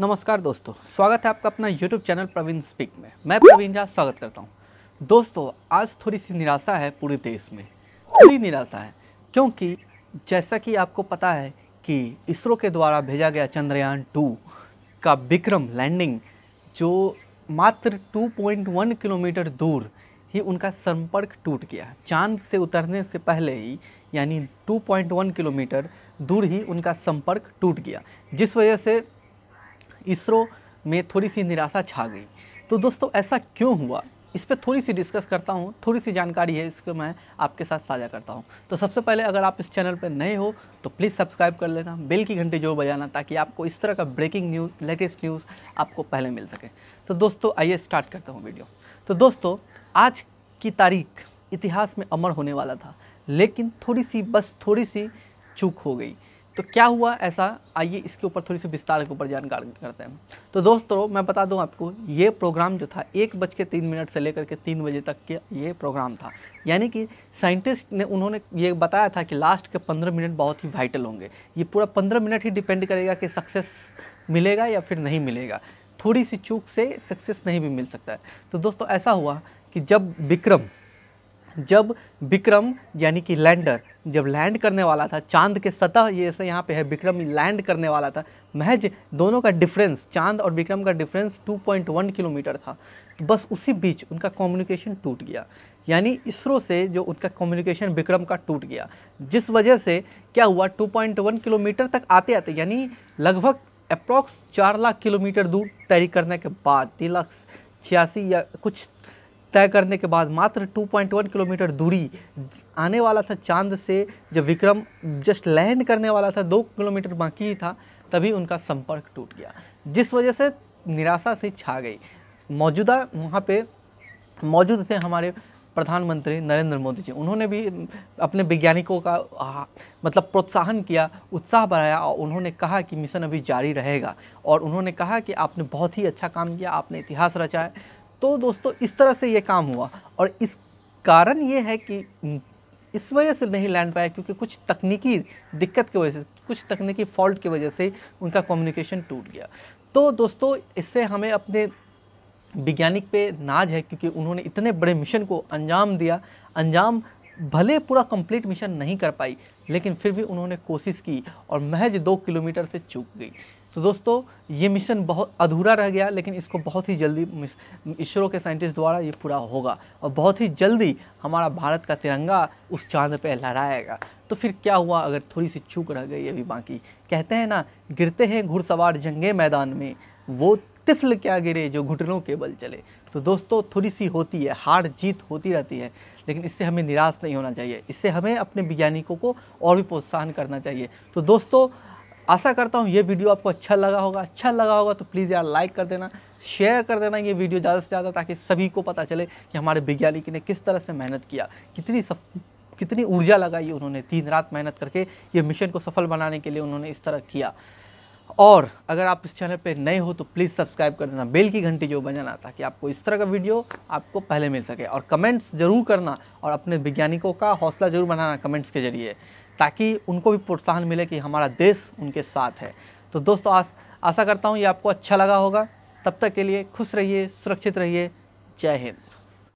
नमस्कार दोस्तों स्वागत है आपका अपना यूट्यूब चैनल प्रवीण स्पीक में मैं प्रवीण झा स्वागत करता हूँ दोस्तों आज थोड़ी सी निराशा है पूरे देश में थोड़ी निराशा है क्योंकि जैसा कि आपको पता है कि इसरो के द्वारा भेजा गया चंद्रयान टू का विक्रम लैंडिंग जो मात्र 2.1 किलोमीटर दूर ही उनका संपर्क टूट गया चांद से उतरने से पहले ही यानी 2.1 किलोमीटर दूर ही उनका संपर्क टूट गया जिस वजह से इसरो में थोड़ी सी निराशा छा गई तो दोस्तों ऐसा क्यों हुआ इस पर थोड़ी सी डिस्कस करता हूँ थोड़ी सी जानकारी है इसको मैं आपके साथ साझा करता हूँ तो सबसे पहले अगर आप इस चैनल पर नए हो तो प्लीज़ सब्सक्राइब कर लेना बेल की घंटी जो बजाना ताकि आपको इस तरह का ब्रेकिंग न्यूज़ लेटेस्ट न्यूज़ आपको पहले मिल सके तो दोस्तों आइए स्टार्ट करता हूँ वीडियो तो दोस्तों आज की तारीख इतिहास में अमर होने वाला था लेकिन थोड़ी सी बस थोड़ी सी चूक हो गई तो क्या हुआ ऐसा आइए इसके ऊपर थोड़ी सी विस्तार के ऊपर जानकारी करते हैं तो दोस्तों मैं बता दूं आपको ये प्रोग्राम जो था एक बज के तीन मिनट से लेकर के तीन बजे तक के ये प्रोग्राम था यानी कि साइंटिस्ट ने उन्होंने ये बताया था कि लास्ट के पंद्रह मिनट बहुत ही वाइटल होंगे ये पूरा पंद्रह मिनट ही डिपेंड करेगा कि सक्सेस मिलेगा या फिर नहीं मिलेगा थोड़ी सी चूक से सक्सेस नहीं भी मिल सकता है तो दोस्तों ऐसा हुआ कि जब विक्रम जब विक्रम यानी कि लैंडर जब लैंड करने वाला था चांद के सतह ये ऐसे यहाँ पे है विक्रम लैंड करने वाला था महज दोनों का डिफरेंस चांद और विक्रम का डिफरेंस 2.1 किलोमीटर था बस उसी बीच उनका कम्युनिकेशन टूट गया यानी इसरो से जो उनका कम्युनिकेशन विक्रम का टूट गया जिस वजह से क्या हुआ 2.1 किलोमीटर तक आते आते यानी लगभग अप्रॉक्स चार लाख किलोमीटर दूर तैयारी करने के बाद तीन लाख छियासी या कुछ तय करने के बाद मात्र 2.1 किलोमीटर दूरी आने वाला था चांद से जब विक्रम जस्ट लैंड करने वाला था दो किलोमीटर बाकी ही था तभी उनका संपर्क टूट गया जिस वजह से निराशा से छा गई मौजूदा वहाँ पे मौजूद थे हमारे प्रधानमंत्री नरेंद्र मोदी जी उन्होंने भी अपने वैज्ञानिकों का आ, मतलब प्रोत्साहन किया उत्साह बढ़ाया और उन्होंने कहा कि मिशन अभी जारी रहेगा और उन्होंने कहा कि आपने बहुत ही अच्छा काम किया आपने इतिहास रचा है तो दोस्तों इस तरह से ये काम हुआ और इस कारण ये है कि इस वजह से नहीं लैंड पाया क्योंकि कुछ तकनीकी दिक्कत की वजह से कुछ तकनीकी फॉल्ट की वजह से उनका कम्युनिकेशन टूट गया तो दोस्तों इससे हमें अपने वैज्ञानिक पे नाज है क्योंकि उन्होंने इतने बड़े मिशन को अंजाम दिया अंजाम भले पूरा कंप्लीट मिशन नहीं कर पाई लेकिन फिर भी उन्होंने कोशिश की और महज दो किलोमीटर से चूक गई तो दोस्तों ये मिशन बहुत अधूरा रह गया लेकिन इसको बहुत ही जल्दी इसरो के साइंटिस्ट द्वारा ये पूरा होगा और बहुत ही जल्दी हमारा भारत का तिरंगा उस चांद पे लहराएगा तो फिर क्या हुआ अगर थोड़ी सी चूक रह गई अभी बाकी कहते हैं ना गिरते हैं घुड़सवार जंगे मैदान में वो तिफल क्या गिरे जो घुटनों के बल चले तो दोस्तों थोड़ी सी होती है हार जीत होती रहती है लेकिन इससे हमें निराश नहीं होना चाहिए इससे हमें अपने वैज्ञानिकों को और भी प्रोत्साहन करना चाहिए तो दोस्तों आशा करता हूँ ये वीडियो आपको अच्छा लगा होगा अच्छा लगा होगा तो प्लीज़ यार लाइक कर देना शेयर कर देना ये वीडियो ज़्यादा से ज़्यादा ताकि सभी को पता चले कि हमारे वैज्ञानिक ने किस तरह से मेहनत किया कितनी सब कितनी ऊर्जा लगाई उन्होंने तीन रात मेहनत करके ये मिशन को सफल बनाने के लिए उन्होंने इस तरह किया और अगर आप इस चैनल पर नए हो तो प्लीज़ सब्सक्राइब कर देना बेल की घंटी जो बजाना ताकि आपको इस तरह का वीडियो आपको पहले मिल सके और कमेंट्स ज़रूर करना और अपने वैज्ञानिकों का हौसला ज़रूर बनाना कमेंट्स के ज़रिए ताकि उनको भी प्रोत्साहन मिले कि हमारा देश उनके साथ है तो दोस्तों आस आशा करता हूँ ये आपको अच्छा लगा होगा तब तक के लिए खुश रहिए सुरक्षित रहिए जय हिंद